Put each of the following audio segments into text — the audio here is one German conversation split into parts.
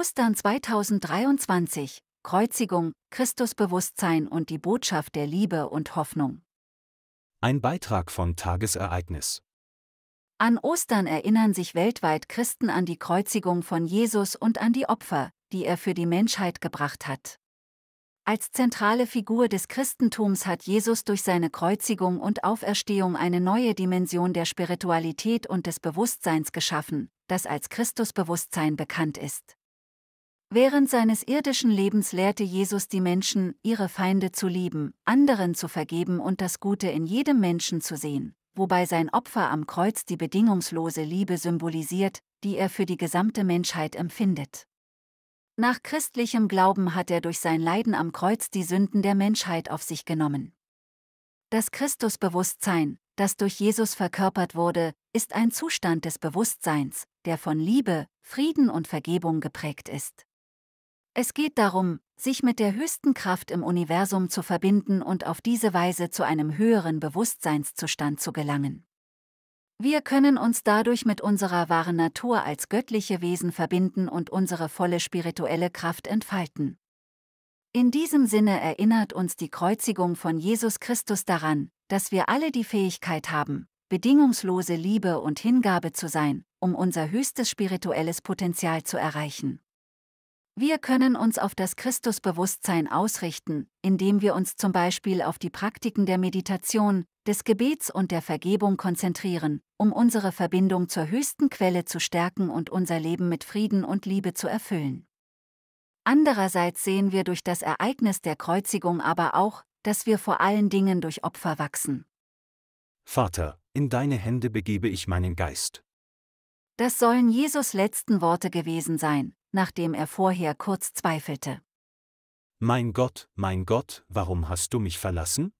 Ostern 2023 Kreuzigung, Christusbewusstsein und die Botschaft der Liebe und Hoffnung. Ein Beitrag von Tagesereignis. An Ostern erinnern sich weltweit Christen an die Kreuzigung von Jesus und an die Opfer, die er für die Menschheit gebracht hat. Als zentrale Figur des Christentums hat Jesus durch seine Kreuzigung und Auferstehung eine neue Dimension der Spiritualität und des Bewusstseins geschaffen, das als Christusbewusstsein bekannt ist. Während seines irdischen Lebens lehrte Jesus die Menschen, ihre Feinde zu lieben, anderen zu vergeben und das Gute in jedem Menschen zu sehen, wobei sein Opfer am Kreuz die bedingungslose Liebe symbolisiert, die er für die gesamte Menschheit empfindet. Nach christlichem Glauben hat er durch sein Leiden am Kreuz die Sünden der Menschheit auf sich genommen. Das Christusbewusstsein, das durch Jesus verkörpert wurde, ist ein Zustand des Bewusstseins, der von Liebe, Frieden und Vergebung geprägt ist. Es geht darum, sich mit der höchsten Kraft im Universum zu verbinden und auf diese Weise zu einem höheren Bewusstseinszustand zu gelangen. Wir können uns dadurch mit unserer wahren Natur als göttliche Wesen verbinden und unsere volle spirituelle Kraft entfalten. In diesem Sinne erinnert uns die Kreuzigung von Jesus Christus daran, dass wir alle die Fähigkeit haben, bedingungslose Liebe und Hingabe zu sein, um unser höchstes spirituelles Potenzial zu erreichen. Wir können uns auf das Christusbewusstsein ausrichten, indem wir uns zum Beispiel auf die Praktiken der Meditation, des Gebets und der Vergebung konzentrieren, um unsere Verbindung zur höchsten Quelle zu stärken und unser Leben mit Frieden und Liebe zu erfüllen. Andererseits sehen wir durch das Ereignis der Kreuzigung aber auch, dass wir vor allen Dingen durch Opfer wachsen. Vater, in deine Hände begebe ich meinen Geist. Das sollen Jesus letzten Worte gewesen sein, nachdem er vorher kurz zweifelte. Mein Gott, mein Gott, warum hast du mich verlassen?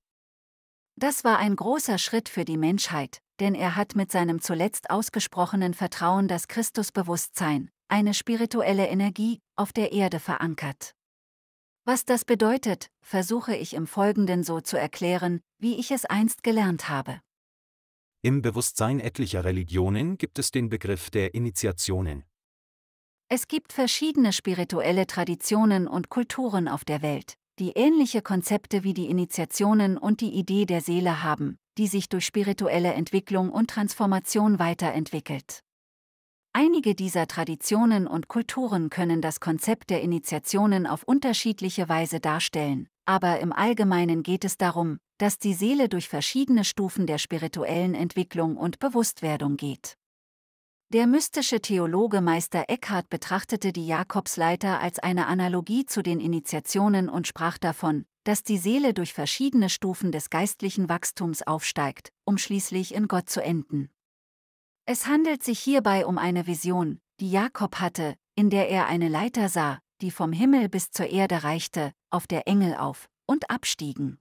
Das war ein großer Schritt für die Menschheit, denn er hat mit seinem zuletzt ausgesprochenen Vertrauen das Christusbewusstsein, eine spirituelle Energie, auf der Erde verankert. Was das bedeutet, versuche ich im Folgenden so zu erklären, wie ich es einst gelernt habe. Im Bewusstsein etlicher Religionen gibt es den Begriff der Initiationen, es gibt verschiedene spirituelle Traditionen und Kulturen auf der Welt, die ähnliche Konzepte wie die Initiationen und die Idee der Seele haben, die sich durch spirituelle Entwicklung und Transformation weiterentwickelt. Einige dieser Traditionen und Kulturen können das Konzept der Initiationen auf unterschiedliche Weise darstellen, aber im Allgemeinen geht es darum, dass die Seele durch verschiedene Stufen der spirituellen Entwicklung und Bewusstwerdung geht. Der mystische Theologe Meister Eckhart betrachtete die Jakobsleiter als eine Analogie zu den Initiationen und sprach davon, dass die Seele durch verschiedene Stufen des geistlichen Wachstums aufsteigt, um schließlich in Gott zu enden. Es handelt sich hierbei um eine Vision, die Jakob hatte, in der er eine Leiter sah, die vom Himmel bis zur Erde reichte, auf der Engel auf und abstiegen.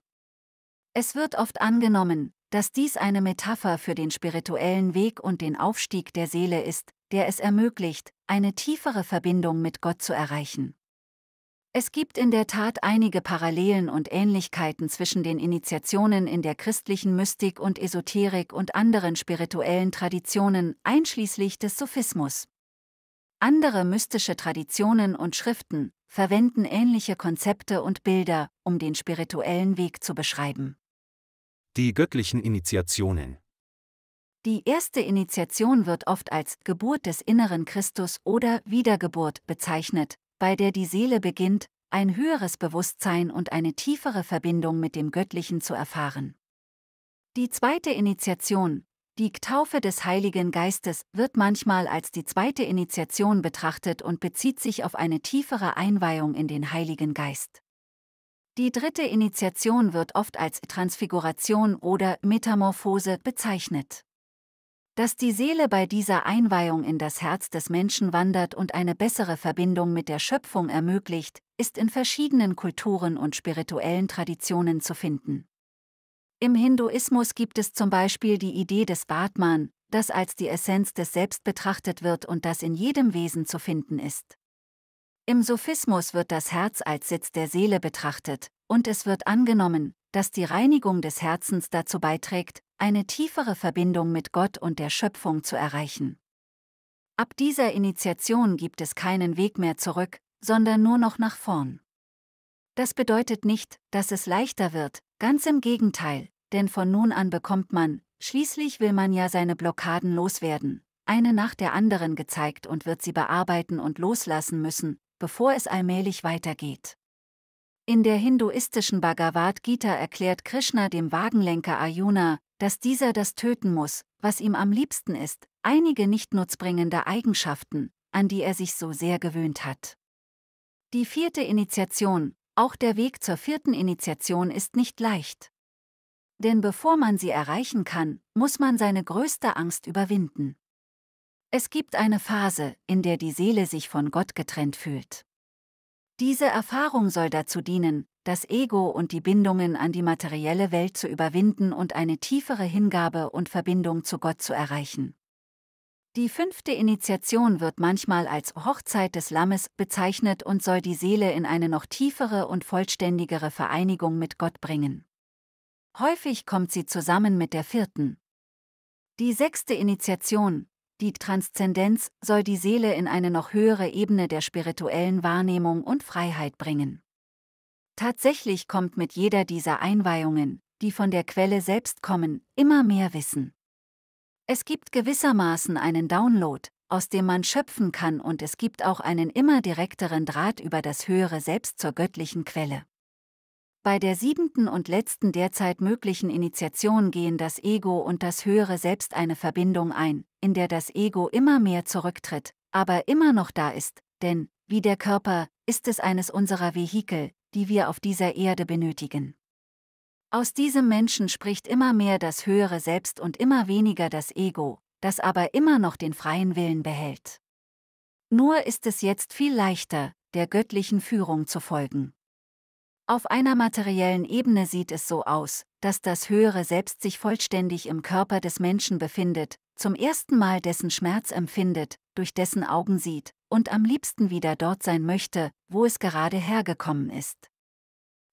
Es wird oft angenommen, dass dies eine Metapher für den spirituellen Weg und den Aufstieg der Seele ist, der es ermöglicht, eine tiefere Verbindung mit Gott zu erreichen. Es gibt in der Tat einige Parallelen und Ähnlichkeiten zwischen den Initiationen in der christlichen Mystik und Esoterik und anderen spirituellen Traditionen, einschließlich des Sophismus. Andere mystische Traditionen und Schriften verwenden ähnliche Konzepte und Bilder, um den spirituellen Weg zu beschreiben. Die göttlichen Initiationen. Die erste Initiation wird oft als Geburt des inneren Christus oder Wiedergeburt bezeichnet, bei der die Seele beginnt, ein höheres Bewusstsein und eine tiefere Verbindung mit dem Göttlichen zu erfahren. Die zweite Initiation, die Taufe des Heiligen Geistes, wird manchmal als die zweite Initiation betrachtet und bezieht sich auf eine tiefere Einweihung in den Heiligen Geist. Die dritte Initiation wird oft als Transfiguration oder Metamorphose bezeichnet. Dass die Seele bei dieser Einweihung in das Herz des Menschen wandert und eine bessere Verbindung mit der Schöpfung ermöglicht, ist in verschiedenen Kulturen und spirituellen Traditionen zu finden. Im Hinduismus gibt es zum Beispiel die Idee des Batman, das als die Essenz des Selbst betrachtet wird und das in jedem Wesen zu finden ist. Im Sophismus wird das Herz als Sitz der Seele betrachtet, und es wird angenommen, dass die Reinigung des Herzens dazu beiträgt, eine tiefere Verbindung mit Gott und der Schöpfung zu erreichen. Ab dieser Initiation gibt es keinen Weg mehr zurück, sondern nur noch nach vorn. Das bedeutet nicht, dass es leichter wird, ganz im Gegenteil, denn von nun an bekommt man, schließlich will man ja seine Blockaden loswerden, eine nach der anderen gezeigt und wird sie bearbeiten und loslassen müssen, bevor es allmählich weitergeht. In der hinduistischen Bhagavad Gita erklärt Krishna dem Wagenlenker Arjuna, dass dieser das töten muss, was ihm am liebsten ist, einige nicht nutzbringende Eigenschaften, an die er sich so sehr gewöhnt hat. Die vierte Initiation, auch der Weg zur vierten Initiation ist nicht leicht. Denn bevor man sie erreichen kann, muss man seine größte Angst überwinden. Es gibt eine Phase, in der die Seele sich von Gott getrennt fühlt. Diese Erfahrung soll dazu dienen, das Ego und die Bindungen an die materielle Welt zu überwinden und eine tiefere Hingabe und Verbindung zu Gott zu erreichen. Die fünfte Initiation wird manchmal als Hochzeit des Lammes bezeichnet und soll die Seele in eine noch tiefere und vollständigere Vereinigung mit Gott bringen. Häufig kommt sie zusammen mit der vierten. Die sechste Initiation, die Transzendenz soll die Seele in eine noch höhere Ebene der spirituellen Wahrnehmung und Freiheit bringen. Tatsächlich kommt mit jeder dieser Einweihungen, die von der Quelle selbst kommen, immer mehr Wissen. Es gibt gewissermaßen einen Download, aus dem man schöpfen kann und es gibt auch einen immer direkteren Draht über das höhere Selbst zur göttlichen Quelle. Bei der siebenten und letzten derzeit möglichen Initiation gehen das Ego und das höhere Selbst eine Verbindung ein, in der das Ego immer mehr zurücktritt, aber immer noch da ist, denn, wie der Körper, ist es eines unserer Vehikel, die wir auf dieser Erde benötigen. Aus diesem Menschen spricht immer mehr das höhere Selbst und immer weniger das Ego, das aber immer noch den freien Willen behält. Nur ist es jetzt viel leichter, der göttlichen Führung zu folgen. Auf einer materiellen Ebene sieht es so aus, dass das höhere Selbst sich vollständig im Körper des Menschen befindet, zum ersten Mal dessen Schmerz empfindet, durch dessen Augen sieht und am liebsten wieder dort sein möchte, wo es gerade hergekommen ist.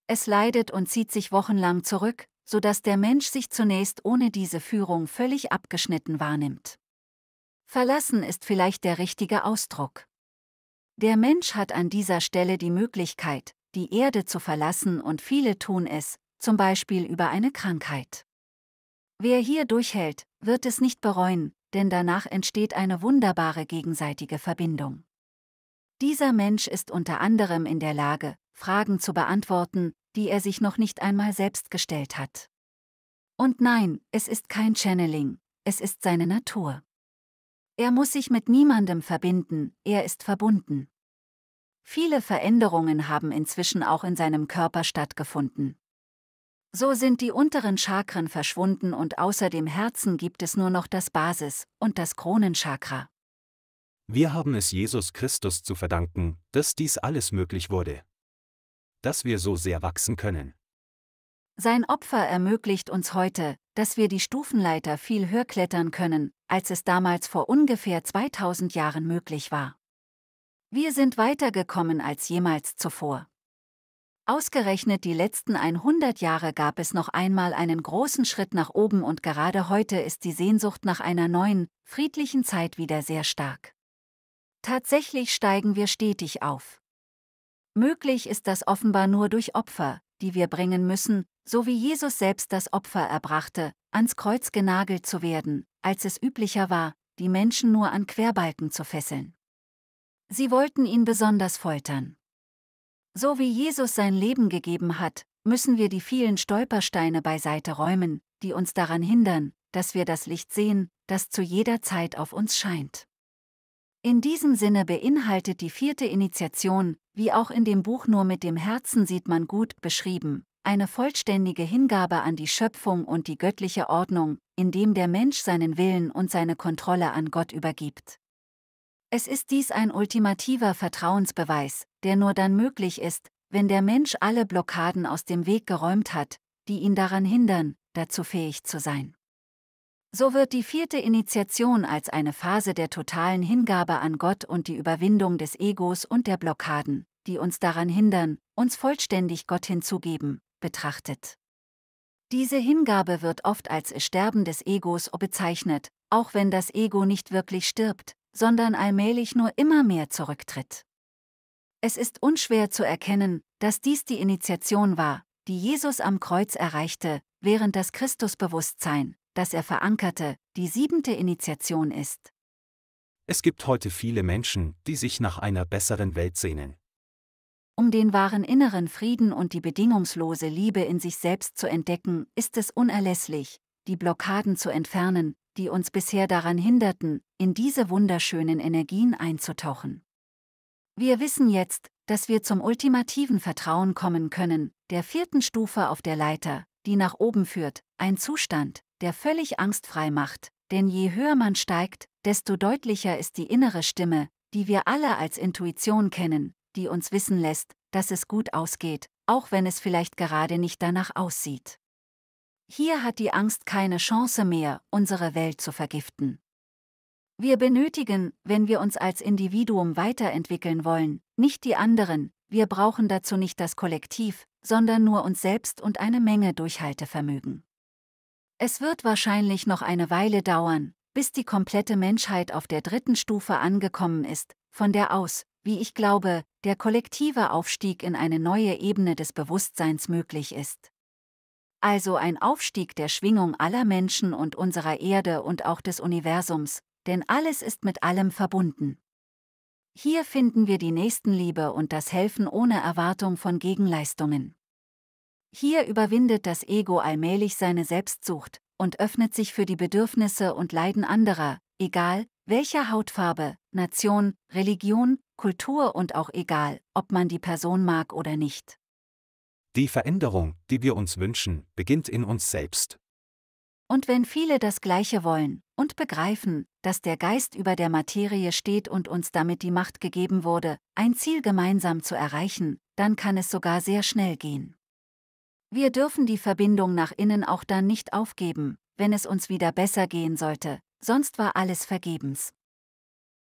Es leidet und zieht sich wochenlang zurück, sodass der Mensch sich zunächst ohne diese Führung völlig abgeschnitten wahrnimmt. Verlassen ist vielleicht der richtige Ausdruck. Der Mensch hat an dieser Stelle die Möglichkeit, die Erde zu verlassen und viele tun es, zum Beispiel über eine Krankheit. Wer hier durchhält, wird es nicht bereuen, denn danach entsteht eine wunderbare gegenseitige Verbindung. Dieser Mensch ist unter anderem in der Lage, Fragen zu beantworten, die er sich noch nicht einmal selbst gestellt hat. Und nein, es ist kein Channeling, es ist seine Natur. Er muss sich mit niemandem verbinden, er ist verbunden. Viele Veränderungen haben inzwischen auch in seinem Körper stattgefunden. So sind die unteren Chakren verschwunden und außer dem Herzen gibt es nur noch das Basis- und das Kronenchakra. Wir haben es Jesus Christus zu verdanken, dass dies alles möglich wurde. Dass wir so sehr wachsen können. Sein Opfer ermöglicht uns heute, dass wir die Stufenleiter viel höher klettern können, als es damals vor ungefähr 2000 Jahren möglich war. Wir sind weitergekommen als jemals zuvor. Ausgerechnet die letzten 100 Jahre gab es noch einmal einen großen Schritt nach oben und gerade heute ist die Sehnsucht nach einer neuen, friedlichen Zeit wieder sehr stark. Tatsächlich steigen wir stetig auf. Möglich ist das offenbar nur durch Opfer, die wir bringen müssen, so wie Jesus selbst das Opfer erbrachte, ans Kreuz genagelt zu werden, als es üblicher war, die Menschen nur an Querbalken zu fesseln. Sie wollten ihn besonders foltern. So wie Jesus sein Leben gegeben hat, müssen wir die vielen Stolpersteine beiseite räumen, die uns daran hindern, dass wir das Licht sehen, das zu jeder Zeit auf uns scheint. In diesem Sinne beinhaltet die vierte Initiation, wie auch in dem Buch Nur mit dem Herzen sieht man gut beschrieben, eine vollständige Hingabe an die Schöpfung und die göttliche Ordnung, indem der Mensch seinen Willen und seine Kontrolle an Gott übergibt. Es ist dies ein ultimativer Vertrauensbeweis, der nur dann möglich ist, wenn der Mensch alle Blockaden aus dem Weg geräumt hat, die ihn daran hindern, dazu fähig zu sein. So wird die vierte Initiation als eine Phase der totalen Hingabe an Gott und die Überwindung des Egos und der Blockaden, die uns daran hindern, uns vollständig Gott hinzugeben, betrachtet. Diese Hingabe wird oft als Sterben des Egos bezeichnet, auch wenn das Ego nicht wirklich stirbt, sondern allmählich nur immer mehr zurücktritt. Es ist unschwer zu erkennen, dass dies die Initiation war, die Jesus am Kreuz erreichte, während das Christusbewusstsein, das er verankerte, die siebente Initiation ist. Es gibt heute viele Menschen, die sich nach einer besseren Welt sehnen. Um den wahren inneren Frieden und die bedingungslose Liebe in sich selbst zu entdecken, ist es unerlässlich, die Blockaden zu entfernen, die uns bisher daran hinderten, in diese wunderschönen Energien einzutauchen. Wir wissen jetzt, dass wir zum ultimativen Vertrauen kommen können, der vierten Stufe auf der Leiter, die nach oben führt, ein Zustand, der völlig angstfrei macht, denn je höher man steigt, desto deutlicher ist die innere Stimme, die wir alle als Intuition kennen, die uns wissen lässt, dass es gut ausgeht, auch wenn es vielleicht gerade nicht danach aussieht. Hier hat die Angst keine Chance mehr, unsere Welt zu vergiften. Wir benötigen, wenn wir uns als Individuum weiterentwickeln wollen, nicht die anderen, wir brauchen dazu nicht das Kollektiv, sondern nur uns selbst und eine Menge Durchhaltevermögen. Es wird wahrscheinlich noch eine Weile dauern, bis die komplette Menschheit auf der dritten Stufe angekommen ist, von der aus, wie ich glaube, der kollektive Aufstieg in eine neue Ebene des Bewusstseins möglich ist also ein Aufstieg der Schwingung aller Menschen und unserer Erde und auch des Universums, denn alles ist mit allem verbunden. Hier finden wir die Nächstenliebe und das Helfen ohne Erwartung von Gegenleistungen. Hier überwindet das Ego allmählich seine Selbstsucht und öffnet sich für die Bedürfnisse und Leiden anderer, egal, welcher Hautfarbe, Nation, Religion, Kultur und auch egal, ob man die Person mag oder nicht. Die Veränderung, die wir uns wünschen, beginnt in uns selbst. Und wenn viele das Gleiche wollen und begreifen, dass der Geist über der Materie steht und uns damit die Macht gegeben wurde, ein Ziel gemeinsam zu erreichen, dann kann es sogar sehr schnell gehen. Wir dürfen die Verbindung nach innen auch dann nicht aufgeben, wenn es uns wieder besser gehen sollte, sonst war alles vergebens.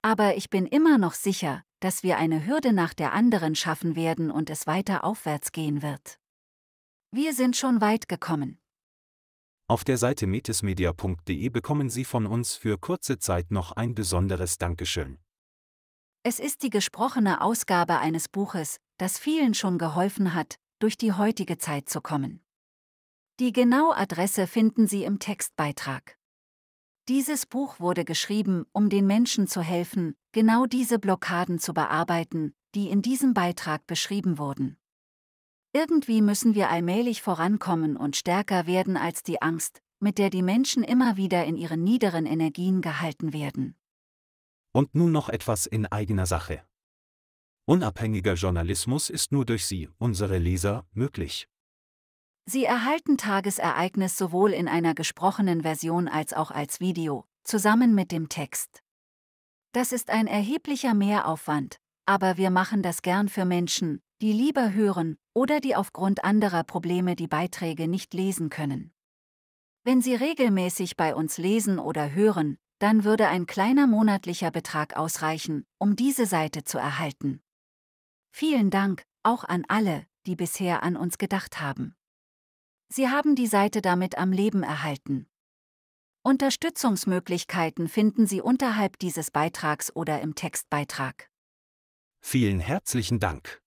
Aber ich bin immer noch sicher, dass wir eine Hürde nach der anderen schaffen werden und es weiter aufwärts gehen wird. Wir sind schon weit gekommen. Auf der Seite metismedia.de bekommen Sie von uns für kurze Zeit noch ein besonderes Dankeschön. Es ist die gesprochene Ausgabe eines Buches, das vielen schon geholfen hat, durch die heutige Zeit zu kommen. Die genaue Adresse finden Sie im Textbeitrag. Dieses Buch wurde geschrieben, um den Menschen zu helfen, genau diese Blockaden zu bearbeiten, die in diesem Beitrag beschrieben wurden. Irgendwie müssen wir allmählich vorankommen und stärker werden als die Angst, mit der die Menschen immer wieder in ihren niederen Energien gehalten werden. Und nun noch etwas in eigener Sache. Unabhängiger Journalismus ist nur durch Sie, unsere Leser, möglich. Sie erhalten Tagesereignis sowohl in einer gesprochenen Version als auch als Video, zusammen mit dem Text. Das ist ein erheblicher Mehraufwand, aber wir machen das gern für Menschen, die lieber hören, oder die aufgrund anderer Probleme die Beiträge nicht lesen können. Wenn Sie regelmäßig bei uns lesen oder hören, dann würde ein kleiner monatlicher Betrag ausreichen, um diese Seite zu erhalten. Vielen Dank auch an alle, die bisher an uns gedacht haben. Sie haben die Seite damit am Leben erhalten. Unterstützungsmöglichkeiten finden Sie unterhalb dieses Beitrags oder im Textbeitrag. Vielen herzlichen Dank.